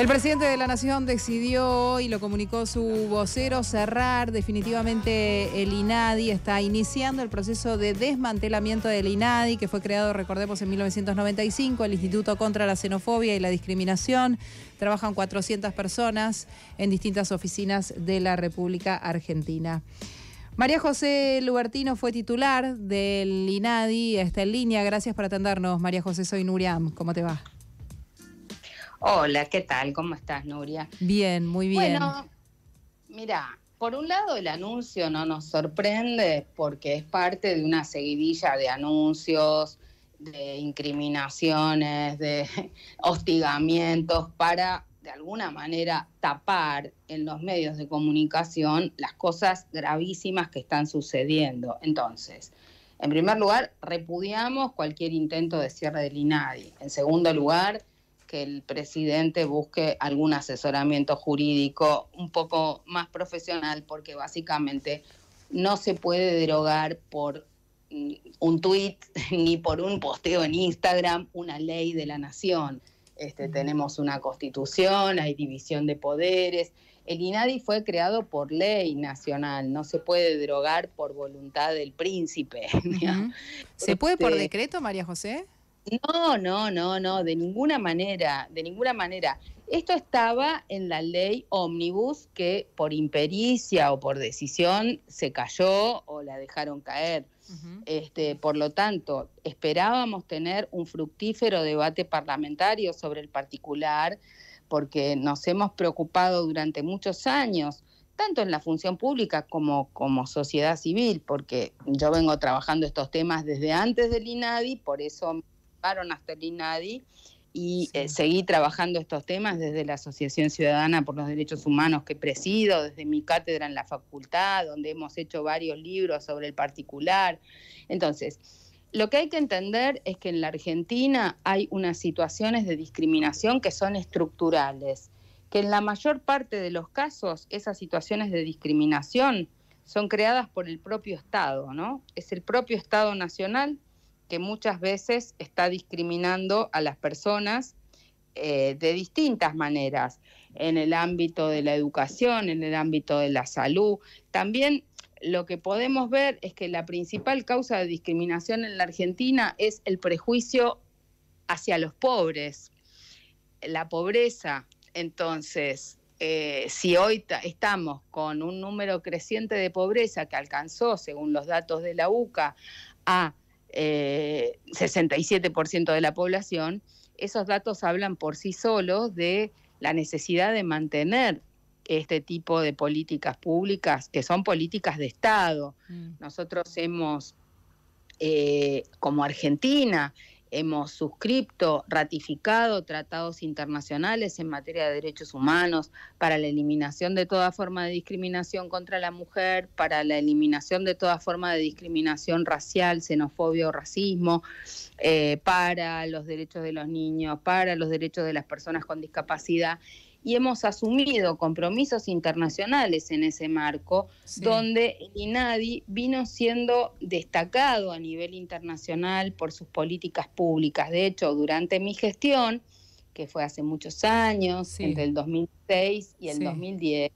El presidente de la Nación decidió, y lo comunicó su vocero, cerrar definitivamente el INADI. Está iniciando el proceso de desmantelamiento del INADI, que fue creado, recordemos, en 1995, el Instituto contra la Xenofobia y la Discriminación. Trabajan 400 personas en distintas oficinas de la República Argentina. María José Lubertino fue titular del INADI, está en línea. Gracias por atendernos, María José. Soy Nuriam. ¿Cómo te va? Hola, ¿qué tal? ¿Cómo estás, Nuria? Bien, muy bien. Bueno, mira, por un lado el anuncio no nos sorprende porque es parte de una seguidilla de anuncios, de incriminaciones, de hostigamientos para de alguna manera tapar en los medios de comunicación las cosas gravísimas que están sucediendo. Entonces, en primer lugar, repudiamos cualquier intento de cierre del INADI. En segundo lugar, que el presidente busque algún asesoramiento jurídico un poco más profesional, porque básicamente no se puede derogar por mm, un tuit ni por un posteo en Instagram una ley de la nación. Este, tenemos una constitución, hay división de poderes. El INADI fue creado por ley nacional, no se puede derogar por voluntad del príncipe. ¿Se puede por este, decreto, María José? No, no, no, no, de ninguna manera, de ninguna manera. Esto estaba en la ley ómnibus que por impericia o por decisión se cayó o la dejaron caer. este, por lo tanto, esperábamos tener un fructífero debate parlamentario sobre el particular porque nos hemos preocupado durante muchos años tanto en la función pública como como sociedad civil, porque yo vengo trabajando estos temas desde antes del INADI, por eso llevaron hasta el y eh, seguí trabajando estos temas desde la Asociación Ciudadana por los Derechos Humanos que presido, desde mi cátedra en la facultad, donde hemos hecho varios libros sobre el particular. Entonces, lo que hay que entender es que en la Argentina hay unas situaciones de discriminación que son estructurales, que en la mayor parte de los casos esas situaciones de discriminación son creadas por el propio Estado, ¿no? Es el propio Estado Nacional que muchas veces está discriminando a las personas eh, de distintas maneras, en el ámbito de la educación, en el ámbito de la salud. También lo que podemos ver es que la principal causa de discriminación en la Argentina es el prejuicio hacia los pobres, la pobreza. Entonces, eh, si hoy estamos con un número creciente de pobreza que alcanzó, según los datos de la UCA, a 67% eh, de la población, esos datos hablan por sí solos de la necesidad de mantener este tipo de políticas públicas, que son políticas de Estado. Mm. Nosotros hemos, eh, como Argentina, hemos suscripto, ratificado tratados internacionales en materia de derechos humanos, para la eliminación de toda forma de discriminación contra la mujer, para la eliminación de toda forma de discriminación racial, xenofobia o racismo, eh, para los derechos de los niños, para los derechos de las personas con discapacidad y hemos asumido compromisos internacionales en ese marco, donde el INADI vino siendo destacado a nivel internacional por sus políticas públicas. De hecho, durante mi gestión, que fue hace muchos años, entre el 2006 y el 2010,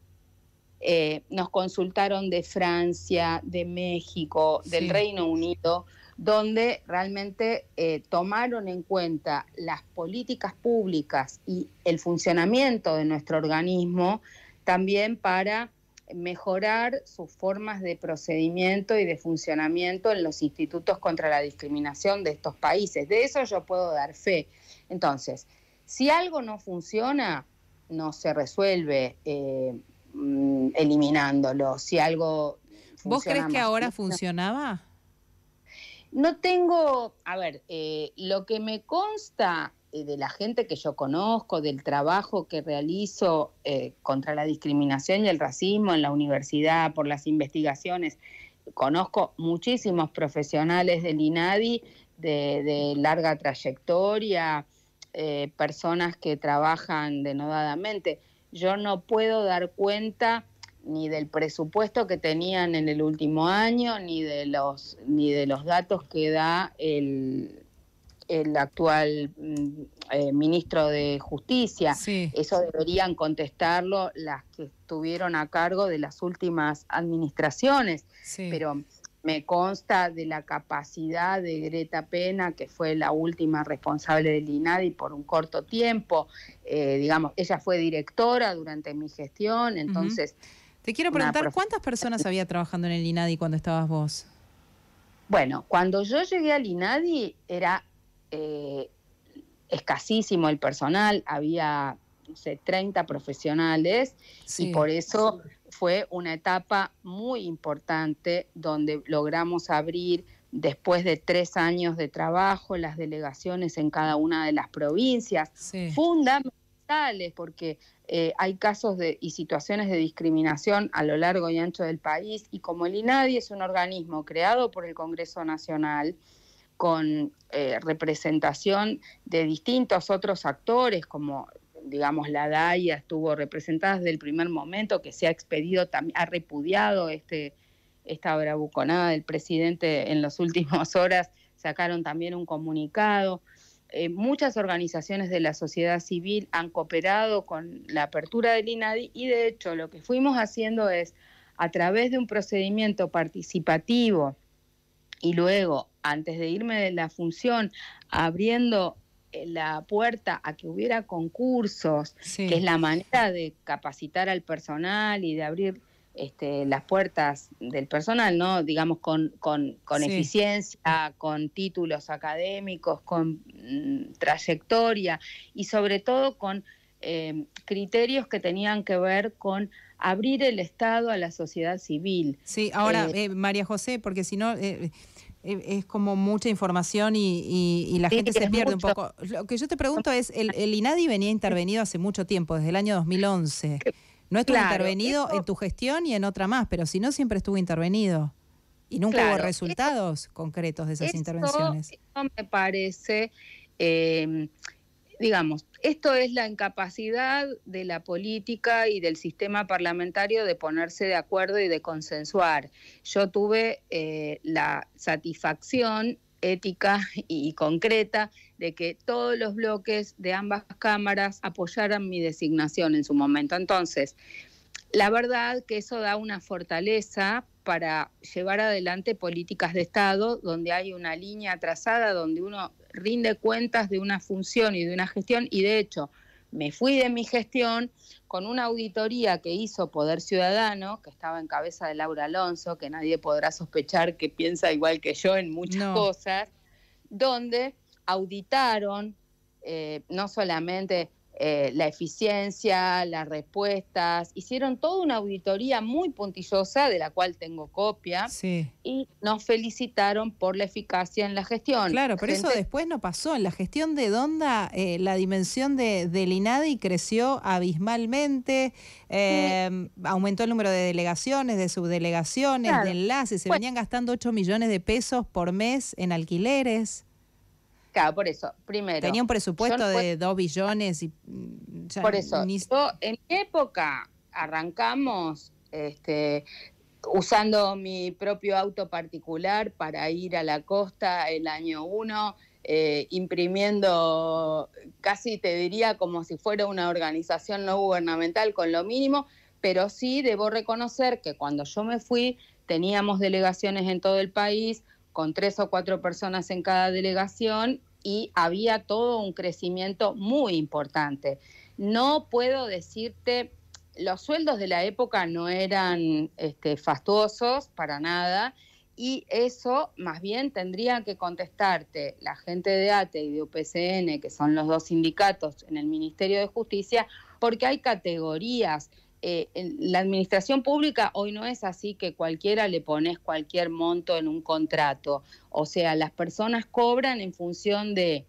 eh, nos consultaron de Francia, de México, del Reino Unido, donde realmente eh, tomaron en cuenta las políticas públicas y el funcionamiento de nuestro organismo también para mejorar sus formas de procedimiento y de funcionamiento en los institutos contra la discriminación de estos países. De eso yo puedo dar fe. Entonces, si algo no funciona, no se resuelve eh, mm, eliminándolo. Si algo... ¿Vos crees que ahora funcionaba? No tengo, a ver, eh, lo que me consta eh, de la gente que yo conozco, del trabajo que realizo eh, contra la discriminación y el racismo en la universidad, por las investigaciones. Conozco muchísimos profesionales del INADI de, larga trayectoria, personas que trabajan denodadamente. Yo no puedo dar cuenta ni del presupuesto que tenían en el último año, ni de los, ni de los datos que da el, el actual mm, eh, ministro de Justicia. Eso deberían contestarlo las que estuvieron a cargo de las últimas administraciones. Pero me consta de la capacidad de Greta Pena, que fue la última responsable del INADI por un corto tiempo. Eh, digamos, ella fue directora durante mi gestión, entonces... Te quiero preguntar, ¿cuántas personas había trabajando en el INADI cuando estabas vos? Bueno, cuando yo llegué al INADI era eh, escasísimo el personal, había, no sé, 30 profesionales y por eso fue una etapa muy importante donde logramos abrir después de tres años de trabajo las delegaciones en cada una de las provincias. Fundamentalmente porque eh, hay casos y situaciones de discriminación a lo largo y ancho del país, y como el INADI es un organismo creado por el Congreso Nacional, con eh, representación de distintos otros actores, como digamos la DAIA estuvo representada desde el primer momento, que se ha expedido, ha repudiado este, esta bravuconada del presidente en las últimas horas, sacaron también un comunicado. Eh, muchas organizaciones de la sociedad civil han cooperado con la apertura del INADI y de hecho lo que fuimos haciendo es a través de un procedimiento participativo y luego, antes de irme de la función, abriendo eh, la puerta a que hubiera concursos, que es la manera de capacitar al personal y de abrir este, las puertas del personal, ¿no? Digamos, con, eficiencia, con títulos académicos, con mm, trayectoria y sobre todo con eh, criterios que tenían que ver con abrir el Estado a la sociedad civil. Sí, ahora, eh, eh, María José, porque si no es como mucha información y, la gente se pierde un poco. Lo que yo te pregunto es, el, el INADI venía intervenido hace mucho tiempo, desde el año 2011. No estuvo intervenido en tu gestión y en otra más, pero si no, siempre estuvo intervenido. Y nunca hubo resultados concretos de esas intervenciones. Esto me parece, em, digamos, esto es la incapacidad de la política y del sistema parlamentario de ponerse de acuerdo y de consensuar. Yo tuve eh, la satisfacción ética y concreta de que todos los bloques de ambas cámaras apoyaran mi designación en su momento. Entonces, la verdad que eso da una fortaleza para llevar adelante políticas de Estado donde hay una línea trazada, donde uno rinde cuentas de una función y de una gestión y de hecho me fui de mi gestión con una auditoría que hizo Poder Ciudadano, que estaba en cabeza de Laura Alonso, que nadie podrá sospechar que piensa igual que yo en muchas cosas, donde auditaron eh, no solamente eh, la eficiencia, las respuestas, hicieron toda una auditoría muy puntillosa, de la cual tengo copia, y nos felicitaron por la eficacia en la gestión. Claro, pero eso después no pasó. En la gestión de Donda, eh, la dimensión de, del INADI creció abismalmente, em, aumentó el número de delegaciones, de subdelegaciones, de enlaces, se venían gastando 8 millones de pesos por mes en alquileres. Claro, por eso, primero. Tenía un presupuesto de 2 billones y... Mm, por eso, en mi época arrancamos este, usando mi propio auto particular para ir a la costa el año 1, eh, imprimiendo casi te diría como si fuera una organización no gubernamental con lo mínimo, pero sí debo reconocer que cuando yo me fui teníamos delegaciones en todo el país, con tres o cuatro personas en cada delegación y había todo un crecimiento muy importante. No puedo decirte, los sueldos de la época no eran este, fastuosos para nada y eso más bien tendría que contestarte la gente de ATE y de UPCN, que son los dos sindicatos en el Ministerio de Justicia, porque hay categorías eh, la administración pública hoy no es así que cualquiera le pones cualquier monto en un contrato. O sea, las personas cobran en función de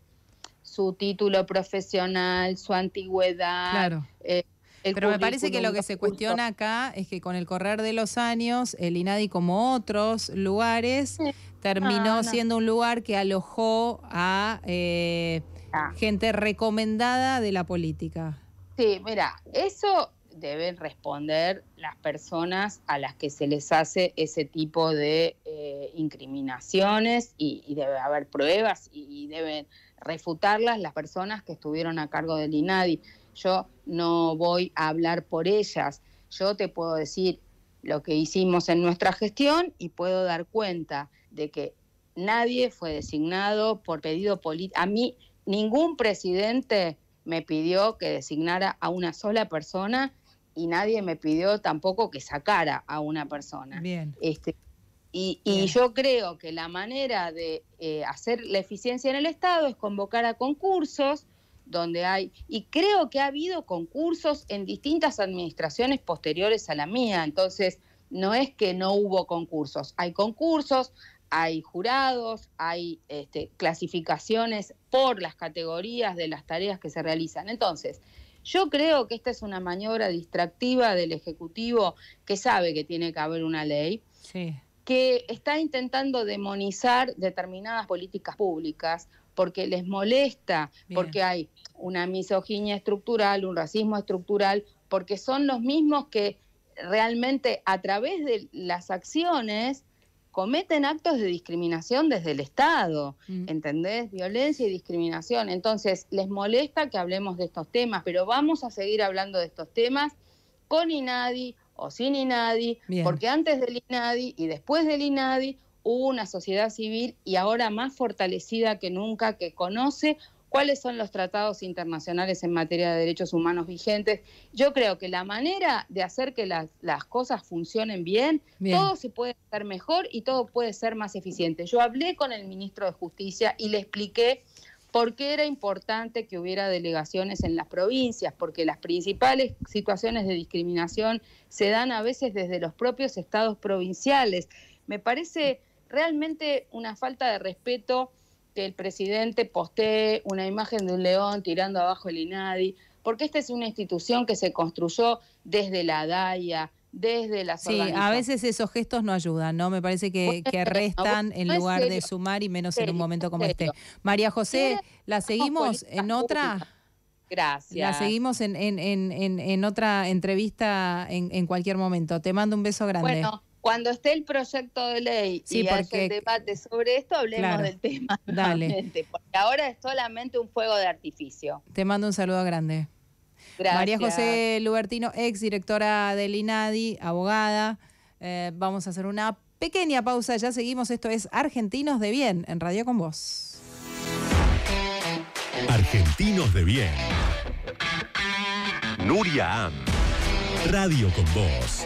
su título profesional, su antigüedad. Claro. Eh, pero me parece que lo que se cuestiona acá es que con el correr de los años, el INADI, como otros lugares, terminó ah, siendo un lugar que alojó a eh, ah. gente recomendada de la política. Sí, mira, eso deben responder las personas a las que se les hace ese tipo de eh, incriminaciones y, debe haber pruebas y, deben refutarlas las personas que estuvieron a cargo del INADI. Yo no voy a hablar por ellas, yo te puedo decir lo que hicimos en nuestra gestión y puedo dar cuenta de que nadie fue designado por pedido político. A mí, ningún presidente me pidió que designara a una sola persona y nadie me pidió tampoco que sacara a una persona. Bien. Este, y, yo creo que la manera de eh, hacer la eficiencia en el Estado es convocar a concursos donde hay, y creo que ha habido concursos en distintas administraciones posteriores a la mía, entonces no es que no hubo concursos, hay concursos, hay jurados, hay este, clasificaciones por las categorías de las tareas que se realizan. Entonces, yo creo que esta es una maniobra distractiva del Ejecutivo que sabe que tiene que haber una ley. que está intentando demonizar determinadas políticas públicas porque les molesta, porque hay una misoginia estructural, un racismo estructural, porque son los mismos que realmente a través de las acciones cometen actos de discriminación desde el Estado, mm. ¿entendés? Violencia y discriminación. Entonces, les molesta que hablemos de estos temas, pero vamos a seguir hablando de estos temas con INADI o sin INADI, porque antes del INADI y después del INADI hubo una sociedad civil y ahora más fortalecida que nunca que conoce cuáles son los tratados internacionales en materia de derechos humanos vigentes. Yo creo que la manera de hacer que las, cosas funcionen bien, todo se puede hacer mejor y todo puede ser más eficiente. Yo hablé con el ministro de Justicia y le expliqué por qué era importante que hubiera delegaciones en las provincias, porque las principales situaciones de discriminación se dan a veces desde los propios estados provinciales. Me parece realmente una falta de respeto que el presidente postee una imagen de un león tirando abajo el INADI, porque esta es una institución que se construyó desde la daya desde las Sí, a veces esos gestos no ayudan, ¿no? Me parece que, restan en lugar de sumar y menos en un momento como este. María José, ¿la seguimos en otra? Gracias. La seguimos en, en, en, en otra entrevista en, cualquier momento. Te mando un beso grande. Bueno cuando esté el proyecto de ley y haya el debate sobre esto, hablemos del tema. Dale. Porque ahora es solamente un fuego de artificio. Te mando un saludo grande. Gracias. María José Lubertino, ex directora del INADI, abogada. Eh, vamos a hacer una pequeña pausa, ya seguimos. Esto es Argentinos de Bien en Radio con Vos. Argentinos de Bien. Nuria Am. Radio con Vos.